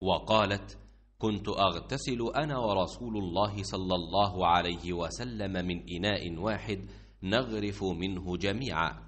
وقالت كنت أغتسل أنا ورسول الله صلى الله عليه وسلم من إناء واحد نغرف منه جميعا